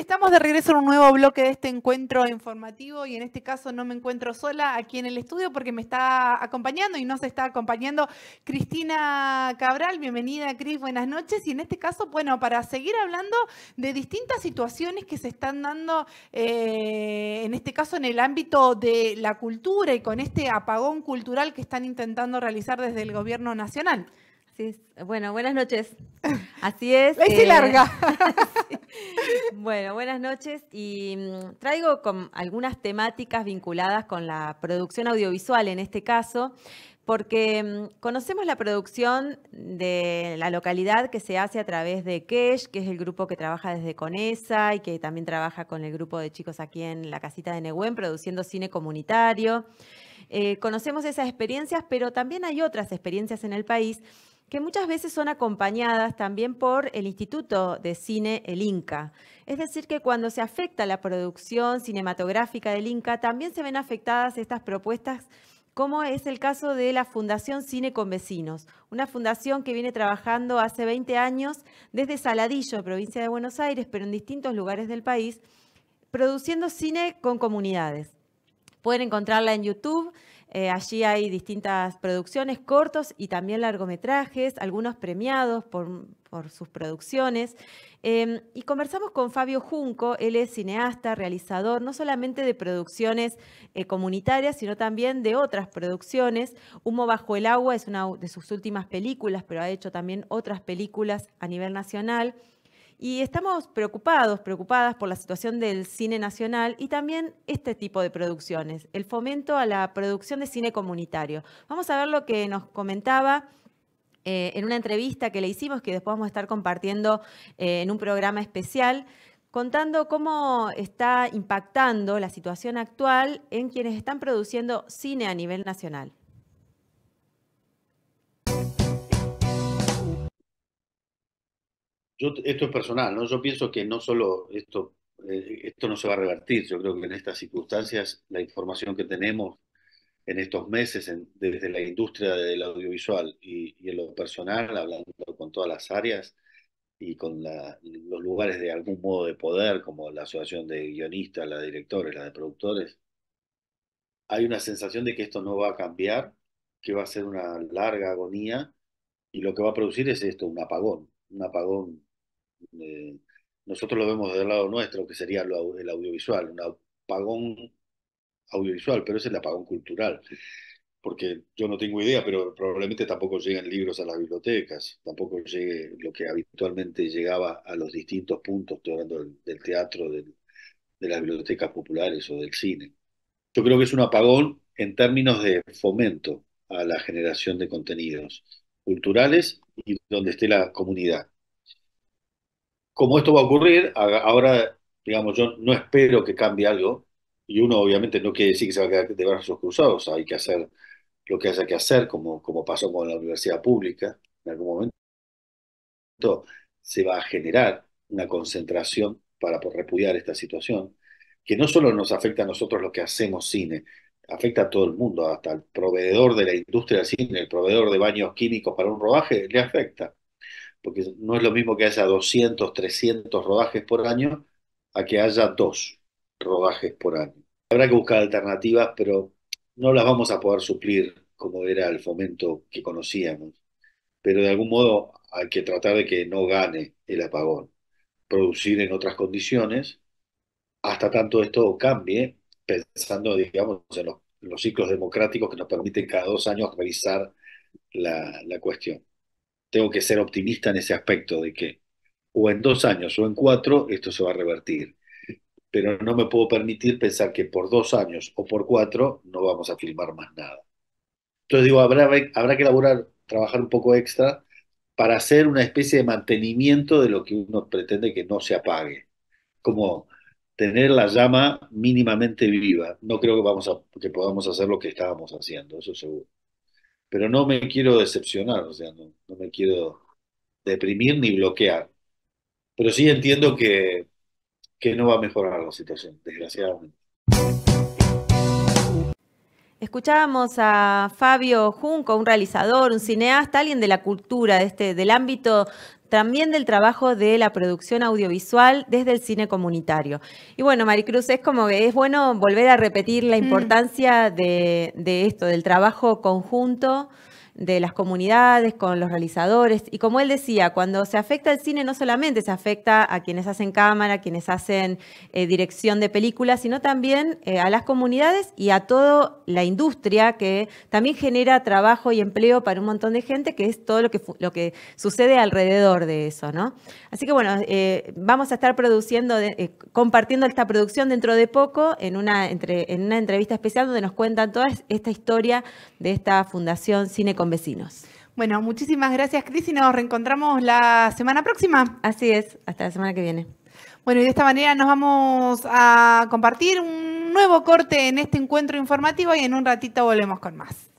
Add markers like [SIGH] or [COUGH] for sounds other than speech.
estamos de regreso en un nuevo bloque de este encuentro informativo y en este caso no me encuentro sola aquí en el estudio porque me está acompañando y nos está acompañando Cristina Cabral. Bienvenida, Cris, buenas noches. Y en este caso, bueno, para seguir hablando de distintas situaciones que se están dando, eh, en este caso en el ámbito de la cultura y con este apagón cultural que están intentando realizar desde el gobierno nacional. Bueno, buenas noches. Así es. [LAUGHS] Eh, larga. [LAUGHS] [LAUGHS] sí. [LAUGHS] Bueno, buenas noches y mm, traigo con algunas temáticas vinculadas con la producción audiovisual en este caso, porque mm, conocemos la producción de la localidad que se hace a través de Kesh, que es el grupo que trabaja desde Conesa y que también trabaja con el grupo de chicos aquí en la casita de Nehuen produciendo cine comunitario. Eh, conocemos esas experiencias, pero también hay otras experiencias en el país que muchas veces son acompañadas también por el Instituto de Cine, el INCA. Es decir, que cuando se afecta la producción cinematográfica del INCA, también se ven afectadas estas propuestas como es el caso de la Fundación Cine con Vecinos, una fundación que viene trabajando hace 20 años desde Saladillo, provincia de Buenos Aires, pero en distintos lugares del país, produciendo cine con comunidades. Pueden encontrarla en YouTube, eh, allí hay distintas producciones, cortos y también largometrajes, algunos premiados por, sus producciones. Em, y conversamos con Fabio Junco, él es cineasta, realizador, no solamente de producciones eh, comunitarias, sino también de otras producciones. Humo bajo el agua es una de sus últimas películas, pero ha hecho también otras películas a nivel nacional. Y estamos preocupados, preocupadas por la situación del cine nacional y también este tipo de producciones, el fomento a la producción de cine comunitario. Vamos a ver lo que nos comentaba eh, en una entrevista que le hicimos, que después vamos a estar compartiendo eh, en un programa especial, contando cómo está impactando la situación actual en quienes están produciendo cine a nivel nacional. esto es personal, ¿no? Yo pienso que no solo esto, eh, esto no se va a revertir, yo creo que en estas circunstancias la información que tenemos en estos meses desde la industria del audiovisual y, en lo personal, hablando con todas las áreas y con los lugares de algún modo de poder, como la asociación de guionistas, la de directores, la de productores, hay una sensación de que esto no va a cambiar, que va a ser una larga agonía y lo que va a producir es esto, un apagón, un apagón eh, nosotros lo vemos desde el lado nuestro, que sería el audiovisual, un apagón audiovisual, pero es el apagón cultural, porque yo no tengo idea, pero probablemente tampoco lleguen libros a las bibliotecas, tampoco llegue lo que habitualmente llegaba a los distintos puntos, estoy hablando del, teatro, de las bibliotecas populares o del cine. Yo creo que es un apagón en términos de fomento a la generación de contenidos culturales y donde esté la comunidad como esto va a ocurrir, ahora, digamos, yo no espero que cambie algo, y uno obviamente no quiere decir que se va a quedar de brazos cruzados, hay que hacer lo que haya que hacer, como, como pasó con la universidad pública, en algún momento se va a generar una concentración para repudiar esta situación, que no solo nos afecta a nosotros los que hacemos cine, afecta a todo el mundo, hasta el proveedor de la industria del cine, el proveedor de baños químicos para un rodaje, le afecta porque no es lo mismo que haya 200, 300 rodajes por año a que haya dos rodajes por año. Habrá que buscar alternativas, pero no las vamos a poder suplir como era el fomento que conocíamos. Pero de algún modo hay que tratar de que no gane el apagón. Producir en otras condiciones hasta tanto esto cambie, pensando, digamos, en los, ciclos democráticos que nos permiten cada dos años revisar la cuestión tengo que ser optimista en ese aspecto de que o en dos años o en cuatro esto se va a revertir. Pero no me puedo permitir pensar que por dos años o por cuatro no vamos a filmar más nada. Entonces digo, habrá, que elaborar, trabajar un poco extra para hacer una especie de mantenimiento de lo que uno pretende que no se apague. Como tener la llama mínimamente viva. No creo que, vamos a, que podamos hacer lo que estábamos haciendo, eso seguro pero no me quiero decepcionar, o sea, no, me quiero deprimir ni bloquear. Pero sí entiendo que, que no va a mejorar la situación, desgraciadamente. Escuchábamos a Fabio Junco, un realizador, un cineasta, alguien de la cultura, de este, del ámbito también del trabajo de la producción audiovisual desde el cine comunitario. Y bueno, Maricruz, es como que es bueno volver a repetir la mm. importancia de, de esto, del trabajo conjunto de las comunidades, con los realizadores. Y como él decía, cuando se afecta el cine no solamente se afecta a quienes hacen cámara, quienes hacen eh, dirección de películas, sino también eh, a las comunidades y a toda la industria que también genera trabajo y empleo para un montón de gente, que es todo lo que, lo que sucede alrededor de eso. ¿no? Así que bueno, eh, vamos a estar produciendo, compartiendo esta producción dentro de poco en una, entre, en una entrevista especial donde nos cuentan toda esta historia de esta Fundación Cine Comercial Vecinos. Bueno, muchísimas gracias, Cris, y nos reencontramos la semana próxima. Así es, hasta la semana que viene. Bueno, y de esta manera nos vamos a compartir un nuevo corte en este encuentro informativo y en un ratito volvemos con más.